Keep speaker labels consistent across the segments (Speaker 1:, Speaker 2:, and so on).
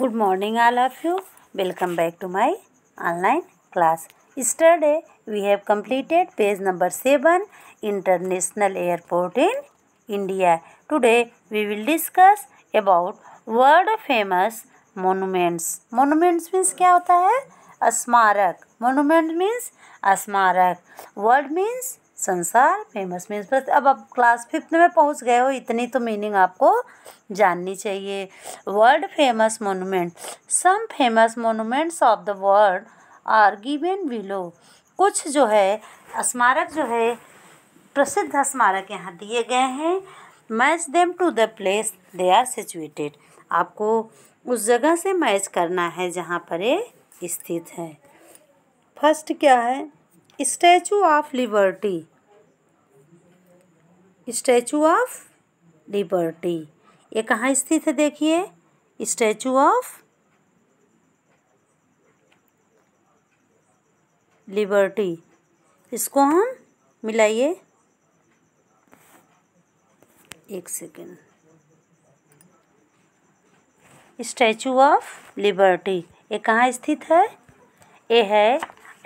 Speaker 1: good morning all of you welcome back to my online class yesterday we have completed page number seven international airport in India today we will discuss about world famous monuments monuments means क्या होता है स्मारक monument means स्मारक world means संसार famous means बस अब आप class fifth में पहुंच गए हो इतनी तो मीनिंग आपको जाननी चाहिए world famous monument some famous monuments of the world are given below कुछ जो है स्मारक जो है प्रसिद्ध स्मारक यहाँ दिए गए हैं match them to the place they are situated आपको उस जगह से मैच करना है जहाँ पर ये स्थित है फर्स्ट क्या है Statue of Liberty Statue of Liberty ये कहाँ स्थित है देखिए स्टैचू ऑफ लिबर्टी इसको हम मिलाइए एक सेकेंड स्टैचू ऑफ लिबर्टी ये कहाँ स्थित है ये है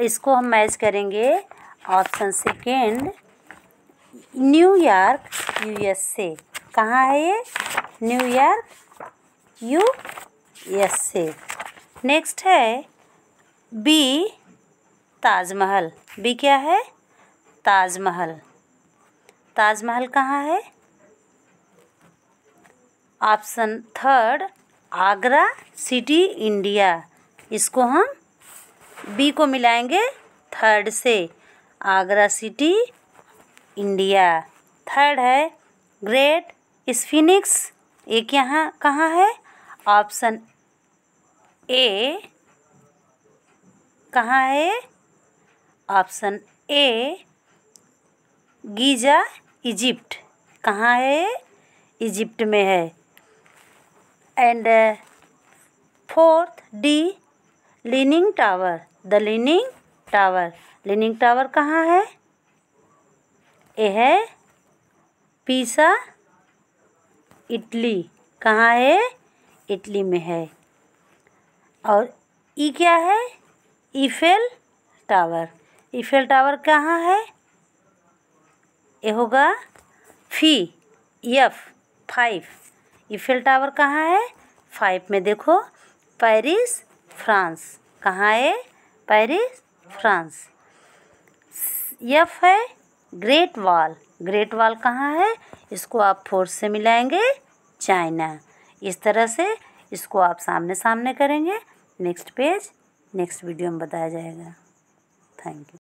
Speaker 1: इसको हम मैच करेंगे ऑप्शन सेकेंड न्यूयॉर्क यूएसए कहाँ है ये न्यूयॉर्क यूएसए नेक्स्ट है बी ताजमहल बी क्या है ताजमहल ताजमहल कहाँ है option third Agra city India इसको हम बी को मिलाएंगे थर्ड से आगरा सिटी इंडिया थर्ड है ग्रेट स्फिनिक्स एक यहाँ कहाँ है ऑप्शन ए कहाँ है ऑप्शन ए गीजा इजिप्ट कहाँ है इजिप्ट में है and fourth D Leaning Tower the Leaning Tower Leaning Tower कहाँ है यह है पीसा इटली कहाँ है इटली में है और ई क्या है ईफेल टावर ईफेल टावर कहाँ है ये होगा फी यफ फाइव ईफेल टावर कहाँ है फाइव में देखो पेरिस फ्रांस कहाँ है पेरिस फ्रांस यफ है ग्रेट वॉल ग्रेट वॉल कहाँ है इसको आप फोर्थ से मिलाएंगे चाइना इस तरह से इसको आप सामने सामने करेंगे नेक्स्ट पेज नेक्स्ट वीडियो में बताया जाएगा थैंक यू